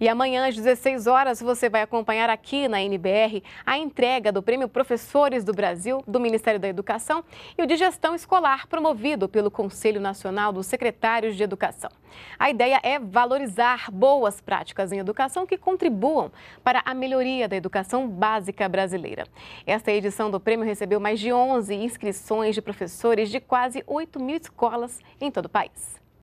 E amanhã, às 16 horas, você vai acompanhar aqui na NBR a entrega do Prêmio Professores do Brasil do Ministério da Educação e o de Gestão Escolar, promovido pelo Conselho Nacional dos Secretários de Educação. A ideia é valorizar boas práticas em educação que contribuam para a melhoria da educação básica brasileira. Esta edição do prêmio recebeu mais de 11 inscrições de professores de quase 8 mil escolas em todo o país.